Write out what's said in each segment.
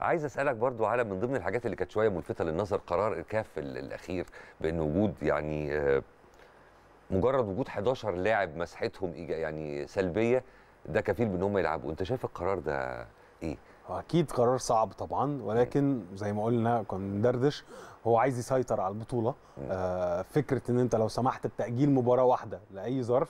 عايز اسالك برضو على من ضمن الحاجات اللي كانت شويه ملفته للنظر قرار الكاف الاخير بان وجود يعني آه، مجرد وجود 11 لاعب مسحتهم يعني سلبيه ده كفيل بان هم يلعبوا انت شايف القرار ده ايه اكيد قرار صعب طبعا ولكن زي ما قلنا كنا بندردش هو عايز يسيطر على البطوله آه، فكره ان انت لو سمحت بتاجيل مباراه واحده لاي ظرف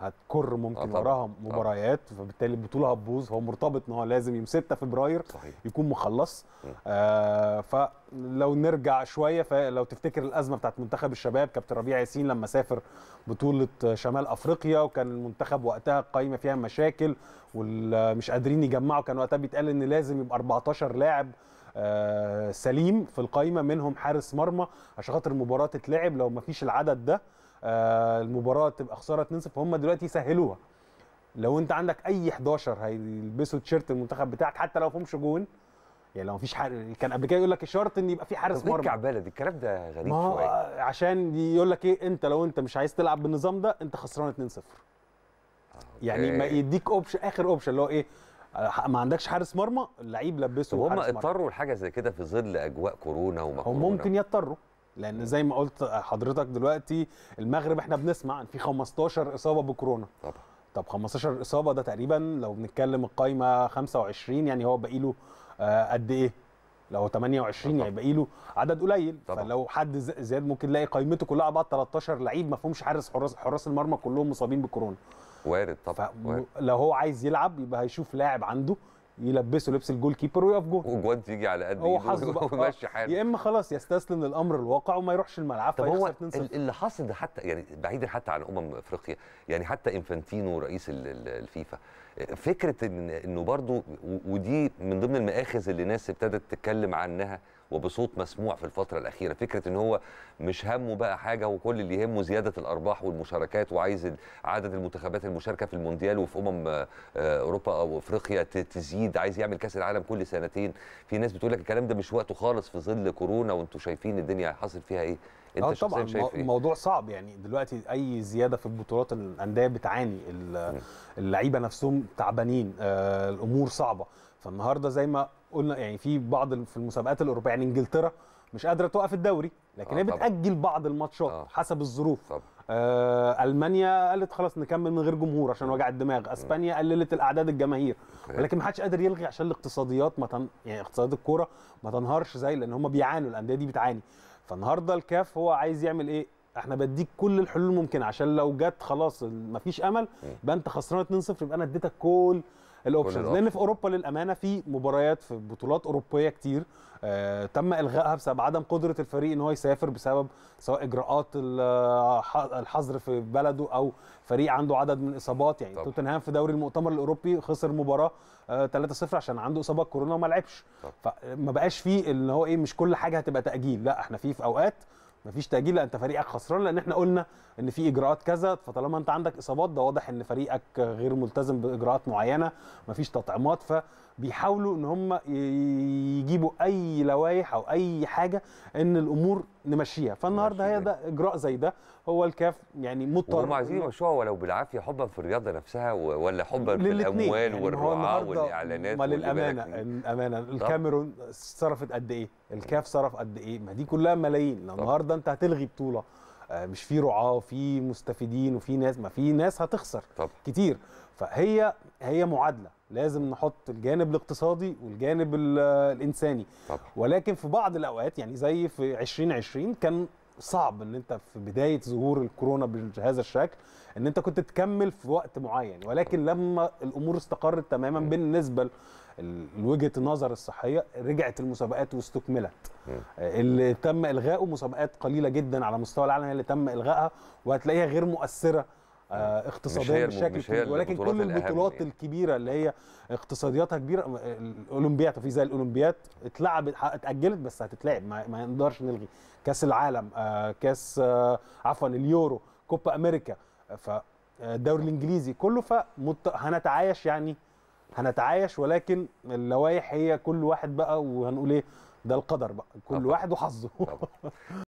هتكر ممكن أطلع. آه، وراها مباريات فبالتالي البطوله هتبوظ هو مرتبط ان هو لازم يوم 6 فبراير صحيح. يكون مخلص آه فلو نرجع شويه فلو تفتكر الازمه بتاعت منتخب الشباب كابتن ربيع ياسين لما سافر بطوله شمال افريقيا وكان المنتخب وقتها القايمه فيها مشاكل ومش قادرين يجمعوا كان وقتها بيتقال ان لازم يبقى 14 لاعب آه، سليم في القايمه منهم حارس مرمى عشان خاطر المباراه تتلعب لو ما فيش العدد ده آه، المباراه تبقى خساره 2-0 هم دلوقتي يسهلوها لو انت عندك اي 11 هيلبسوا تيشيرت المنتخب بتاعك حتى لو فيهمش جون يعني لو مفيش حارس كان قبل كده يقول لك الشرط ان يبقى في حارس مرمى كعباله دي الكلام ده غريب شويه عشان يقول لك ايه انت لو انت مش عايز تلعب بالنظام ده انت خسران 2-0 آه، يعني ما يديك اوبشن اخر اوبشن اللي هو ايه آه، ما عندكش حارس مرمى اللعيب لبسه وهم اضطروا لحاجه زي كده في ظل اجواء كورونا وما هم ممكن يضطروا لان آه. زي ما قلت حضرتك دلوقتي المغرب احنا بنسمع ان في 15 اصابه بكورونا طبعا طب 15 اصابه ده تقريبا لو بنتكلم القايمه 25 يعني هو باقي له آه، قد ايه لو 28 يعني باقي له عدد قليل طبعا. فلو حد زياد ممكن تلاقي قايمته كلها على بعض 13 لعيب ما فيهمش حارس حراس حراس المرمى كلهم مصابين بكورونا وارد طبعا لو هو عايز يلعب يبقى هيشوف لاعب عنده يلبسه لبس الجول كيبر ويقف جول وجواد يجي على قد هو ويمشي حاله يا اما خلاص يستسلم للامر الواقع وما يروحش الملعب طب هو اللي حصل ده حتى يعني بعيدا حتى عن امم افريقيا يعني حتى انفانتينو رئيس الفيفا فكره إن انه برضو ودي من ضمن المآخذ اللي الناس ابتدت تتكلم عنها وبصوت مسموع في الفتره الاخيره فكره ان هو مش همه بقى حاجه وكل اللي يهمه زياده الارباح والمشاركات وعايز عدد المنتخبات المشاركه في المونديال وفي امم آه، اوروبا او افريقيا تزيد عايز يعمل كاس العالم كل سنتين في ناس بتقول لك الكلام ده مش وقته خالص في ظل كورونا وانتم شايفين الدنيا حاصل فيها ايه انت آه، طبعا شايف ايه؟ صعب يعني دلوقتي اي زياده في البطولات الانديه بتعاني اللعيبه نفسهم تعبانين آه، الامور صعبه فالنهارده زي ما قلنا يعني في بعض في المسابقات الاوروبيه يعني انجلترا مش قادره توقف الدوري لكن آه، هي بتاجل بعض الماتشات حسب الظروف طبعا. آه المانيا قالت خلاص نكمل من غير جمهور عشان وجع الدماغ اسبانيا قللت الاعداد الجماهير ولكن ما حدش قادر يلغي عشان الاقتصاديات ما تن... يعني اقتصاد الكوره ما تنهارش زي لان هم بيعانوا الانديه دي بتعاني فالنهارده الكاف هو عايز يعمل ايه احنا بديك كل الحلول الممكنه عشان لو جت خلاص مفيش امل يبقى انت خسران 2-0 يبقى انا اديتك كل الاوبشنز لان في اوروبا للامانه في مباريات في بطولات اوروبيه كتير آه تم الغائها بسبب عدم قدره الفريق ان هو يسافر بسبب سواء اجراءات الحظر في بلده او فريق عنده عدد من الاصابات يعني توتنهام في دوري المؤتمر الاوروبي خسر مباراه آه 3-0 عشان عنده اصابه كورونا وما لعبش فما بقاش فيه ان هو ايه مش كل حاجه هتبقى تاجيل لا احنا فيه في اوقات مفيش تاجيل لان انت فريقك خسران لان احنا قلنا ان في اجراءات كذا فطالما انت عندك اصابات ده واضح ان فريقك غير ملتزم باجراءات معينه مفيش تطعيمات بيحاولوا ان هم يجيبوا اي لوائح او اي حاجه ان الامور نمشيها فالنهارده هي ده اجراء زي ده هو الكاف يعني مضطر هم عايزين يمشوها ولو بالعافيه حبا في الرياضه نفسها ولا حبا في الاموال يعني والرعاه والاعلانات ما للامانه الامانه الكاميرون صرفت قد ايه الكاف صرف قد ايه ما دي كلها ملايين النهارده انت هتلغي بطوله آه، مش في رعاه وفي مستفيدين وفي ناس ما في ناس هتخسر طبعا. كتير فهي هي معادله لازم نحط الجانب الاقتصادي والجانب آه، الانساني طبعا. ولكن في بعض الاوقات يعني زي في 2020 كان صعب ان انت في بدايه ظهور الكورونا بهذا الشكل ان انت كنت تكمل في وقت معين ولكن لما الامور استقرت تماما بالنسبه لوجهه النظر الصحيه رجعت المسابقات واستكملت آه، اللي تم الغائه مسابقات قليله جدا على مستوى العالم اللي تم الغائها وهتلاقيها غير مؤثره آه، اقتصاديا بشكل كبير ولكن كل البطولات يعني. الكبيره اللي هي اقتصادياتها كبيره الاولمبيات في زي الاولمبيات اتلعبت اتاجلت بس هتتلعب ما, ما نقدرش نلغي كاس العالم آه، كاس آه، عفوا اليورو كوبا امريكا فالدوري الانجليزي كله فهنتعايش يعني هنتعايش ولكن اللوائح هي كل واحد بقى وهنقول ايه ده القدر بقى كل واحد وحظه